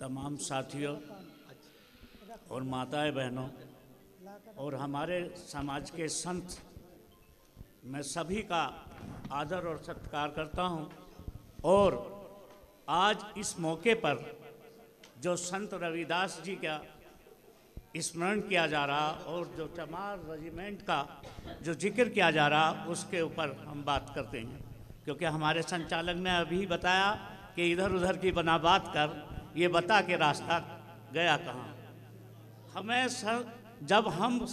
तमाम साथियों और माताएं बहनों और हमारे समाज के संत मैं सभी का आदर और सत्कार करता हूं और आज इस मौके पर जो संत रविदास जी का स्मरण किया जा रहा और जो चमार रेजिमेंट का जो जिक्र किया जा रहा उसके ऊपर हम बात करते हैं क्योंकि हमारे संचालक ने अभी बताया कि इधर उधर की बना बात कर ये बता के रास्ता गया कहाँ हमें सर जब हम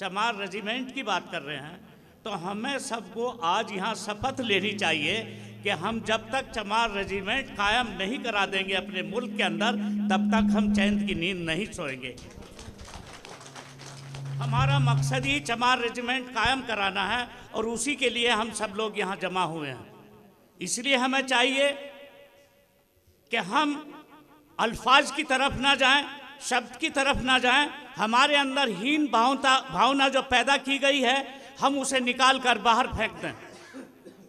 चमार रेजिमेंट की बात कर रहे हैं तो हमें सबको आज यहाँ शपथ लेनी चाहिए कि हम जब तक चमार रेजिमेंट कायम नहीं करा देंगे अपने मुल्क के अंदर तब तक हम चैन की नींद नहीं सोएंगे हमारा मकसद ही चमार रेजिमेंट कायम कराना है और उसी के लिए हम सब लोग यहाँ जमा हुए हैं इसलिए हमें चाहिए कि हम अल्फाज की तरफ ना जाएं शब्द की तरफ ना जाएं हमारे अंदर हीन भावता भावना जो पैदा की गई है हम उसे निकाल कर बाहर फेंक दें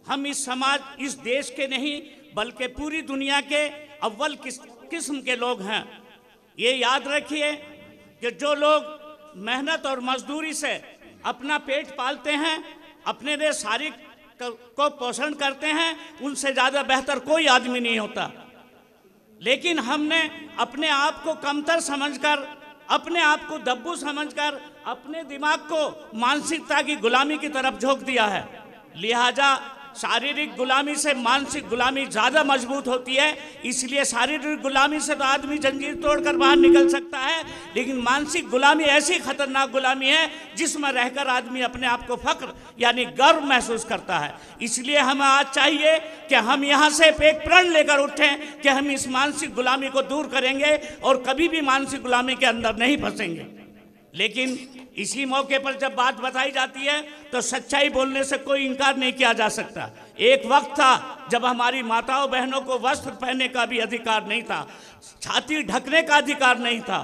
हम इस समाज इस देश के नहीं बल्कि पूरी दुनिया के अव्वल किस किस्म के लोग हैं ये याद रखिए कि जो लोग मेहनत और मजदूरी से अपना पेट पालते हैं अपने लिए शारीरिक को पोषण करते हैं उनसे ज़्यादा बेहतर कोई आदमी नहीं होता लेकिन हमने अपने आप को कमतर समझकर अपने आप को दब्बू समझकर अपने दिमाग को मानसिकता की गुलामी की तरफ झोंक दिया है लिहाजा शारीरिक गुलामी से मानसिक गुलामी ज़्यादा मजबूत होती है इसलिए शारीरिक गुलामी से तो आदमी जंजीर तोड़कर बाहर निकल सकता है लेकिन मानसिक गुलामी ऐसी खतरनाक गुलामी है जिसमें रहकर आदमी अपने आप को फक्र यानी गर्व महसूस करता है इसलिए हमें आज चाहिए कि हम यहाँ से एक प्रण लेकर उठें कि हम इस मानसिक गुलामी को दूर करेंगे और कभी भी मानसिक गुलामी के अंदर नहीं फंसेंगे लेकिन इसी मौके पर जब बात बताई जाती है तो सच्चाई बोलने से कोई इनकार नहीं किया जा सकता एक वक्त था जब हमारी माताओं बहनों को वस्त्र पहनने का भी अधिकार नहीं था छाती ढकने का अधिकार नहीं था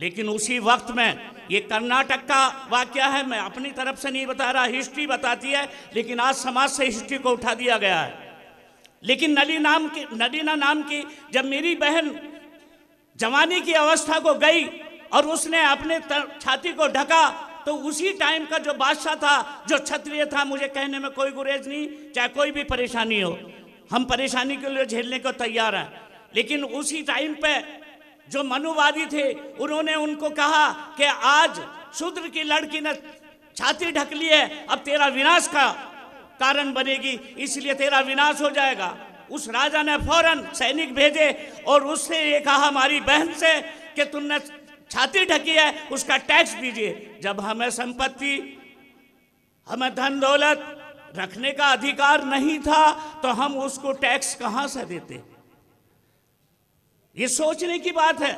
लेकिन उसी वक्त में ये कर्नाटक का वाक्य है मैं अपनी तरफ से नहीं बता रहा हिस्ट्री बताती है लेकिन आज समाज से हिस्ट्री को उठा दिया गया है लेकिन नली नाम की नलीना नाम की जब मेरी बहन जवानी की अवस्था को गई और उसने अपने छाती को ढका तो उसी टाइम का जो बादशाह था जो क्षत्रिय था मुझे कहने में कोई गुरेज नहीं चाहे कोई भी परेशानी हो हम परेशानी के लिए झेलने को तैयार हैं लेकिन उसी टाइम पे जो मनुवादी थे उन्होंने उनको कहा कि आज शूद्र की लड़की ने छाती ढक ली है अब तेरा विनाश का कारण बनेगी इसलिए तेरा विनाश हो जाएगा उस राजा ने फौरन सैनिक भेजे और उससे ये कहा हमारी बहन से कि तुमने छाती ढकी है उसका टैक्स दीजिए जब हमें संपत्ति हमें धन दौलत रखने का अधिकार नहीं था तो हम उसको टैक्स कहां से देते ये सोचने की बात है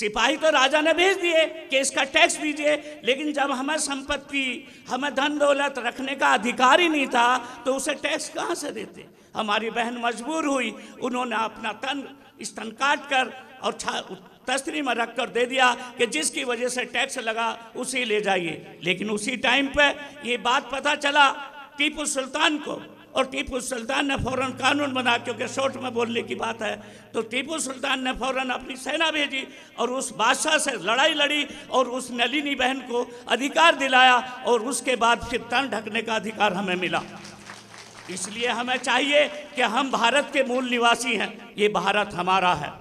सिपाही तो राजा ने भेज दिए कि इसका टैक्स दीजिए लेकिन जब हमें संपत्ति हमें धन दौलत रखने का अधिकार ही नहीं था तो उसे टैक्स कहां से देते हमारी बहन मजबूर हुई उन्होंने अपना तन स्तन काट कर और तस्त्री में रख कर दे दिया कि जिसकी वजह से टैक्स लगा उसी ले जाइए लेकिन उसी टाइम पे ये बात पता चला टीपू सुल्तान को और टीपू सुल्तान ने फौरन कानून बना क्योंकि शोट में बोलने की बात है तो टीपू सुल्तान ने फौरन अपनी सेना भेजी और उस बादशाह से लड़ाई लड़ी और उस नलिनी बहन को अधिकार दिलाया और उसके बाद फिर तन ढकने का अधिकार हमें मिला इसलिए हमें चाहिए कि हम भारत के मूल निवासी हैं ये भारत हमारा है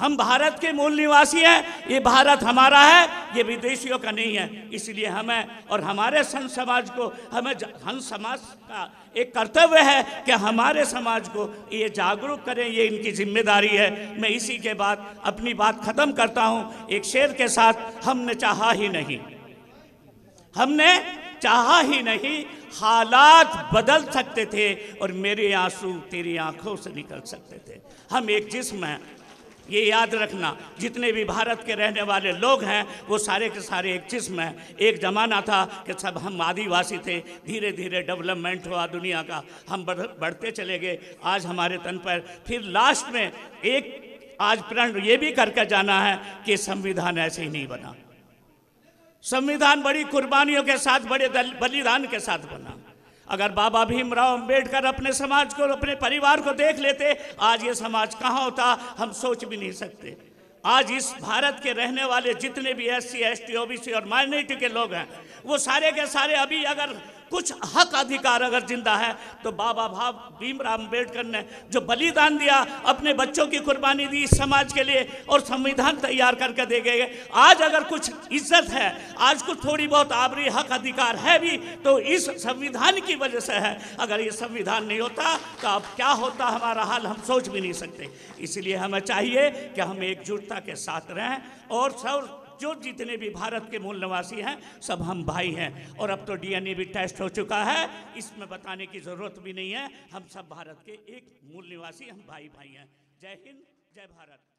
हम भारत के मूल निवासी हैं ये भारत हमारा है ये विदेशियों का नहीं है इसलिए हमें और हमारे सं समाज को हमें हम समाज का एक कर्तव्य है कि हमारे समाज को ये जागरूक करें ये इनकी जिम्मेदारी है मैं इसी के बाद अपनी बात ख़त्म करता हूँ एक शेर के साथ हमने चाहा ही नहीं हमने चाहा ही नहीं हालात बदल सकते थे और मेरे आंसू तेरी आंखों से निकल सकते थे हम एक जिस्म हैं ये याद रखना जितने भी भारत के रहने वाले लोग हैं वो सारे के सारे एक जिस्म हैं एक ज़माना था कि सब हम आदिवासी थे धीरे धीरे डेवलपमेंट हुआ दुनिया का हम बढ़ते चले गए आज हमारे तन पर फिर लास्ट में एक आज प्रण ये भी करके जाना है कि संविधान ऐसे ही नहीं बना संविधान बड़ी कुर्बानियों के साथ बड़े बलिदान के साथ बना अगर बाबा भीमराव अंबेडकर अपने समाज को अपने परिवार को देख लेते आज ये समाज कहाँ होता हम सोच भी नहीं सकते आज इस भारत के रहने वाले जितने भी S C S T O B C और माइनॉरिटी के लोग हैं वो सारे के सारे अभी अगर कुछ हक अधिकार अगर जिंदा है तो बाबा भाव भीमराव अम्बेडकर ने जो बलिदान दिया अपने बच्चों की कुर्बानी दी समाज के लिए और संविधान तैयार करके दे गए आज अगर कुछ इज्जत है आज कुछ थोड़ी बहुत आबरी हक अधिकार है भी तो इस संविधान की वजह से है अगर ये संविधान नहीं होता तो अब क्या होता हमारा हाल हम सोच भी नहीं सकते इसलिए हमें चाहिए कि हम एकजुटता के साथ रहें और सब जो जितने भी भारत के मूल निवासी हैं सब हम भाई हैं और अब तो डीएनए भी टेस्ट हो चुका है इसमें बताने की ज़रूरत भी नहीं है हम सब भारत के एक मूल निवासी हम भाई भाई हैं जय हिंद जय भारत